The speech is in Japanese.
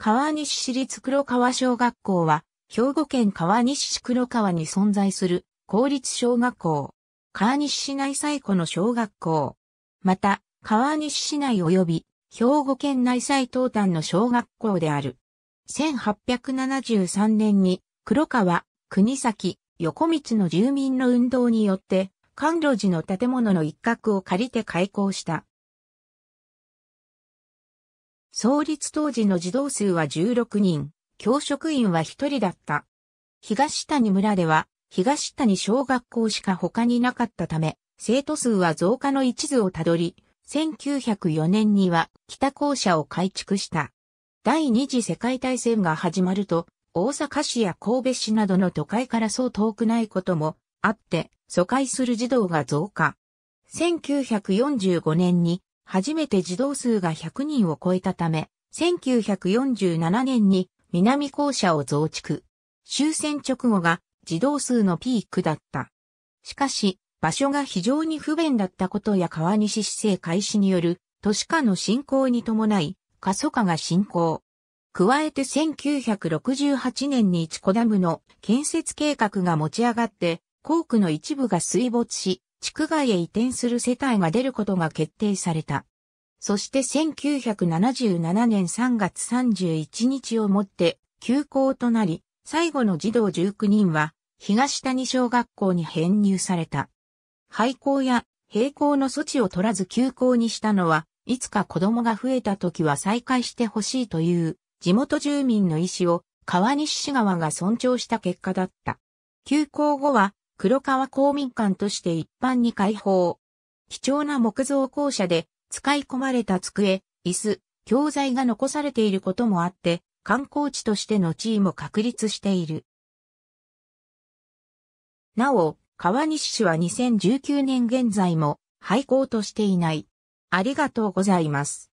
川西市立黒川小学校は、兵庫県川西市黒川に存在する公立小学校。川西市内最古の小学校。また、川西市内及び兵庫県内最東端の小学校である。1873年に黒川、国崎、横道の住民の運動によって、関路寺の建物の一角を借りて開校した。創立当時の児童数は16人、教職員は1人だった。東谷村では、東谷小学校しか他になかったため、生徒数は増加の一途をたどり、1904年には北校舎を改築した。第二次世界大戦が始まると、大阪市や神戸市などの都会からそう遠くないこともあって、疎開する児童が増加。1945年に初めて児童数が100人を超えたため、1947年に南校舎を増築。終戦直後が児童数のピークだった。しかし、場所が非常に不便だったことや川西市政開始による都市化の進行に伴い、過疎化が進行。加えて1968年に一子ダムの建設計画が持ち上がって、校区の一部が水没し、地区外へ移転する世帯が出ることが決定された。そして1977年3月31日をもって休校となり、最後の児童19人は東谷小学校に編入された。廃校や閉校の措置を取らず休校にしたのは、いつか子供が増えた時は再開してほしいという地元住民の意思を川西市川が尊重した結果だった。休校後は黒川公民館として一般に開放。貴重な木造校舎で使い込まれた机、椅子、教材が残されていることもあって、観光地としての地位も確立している。なお、川西市は2019年現在も廃校としていない。ありがとうございます。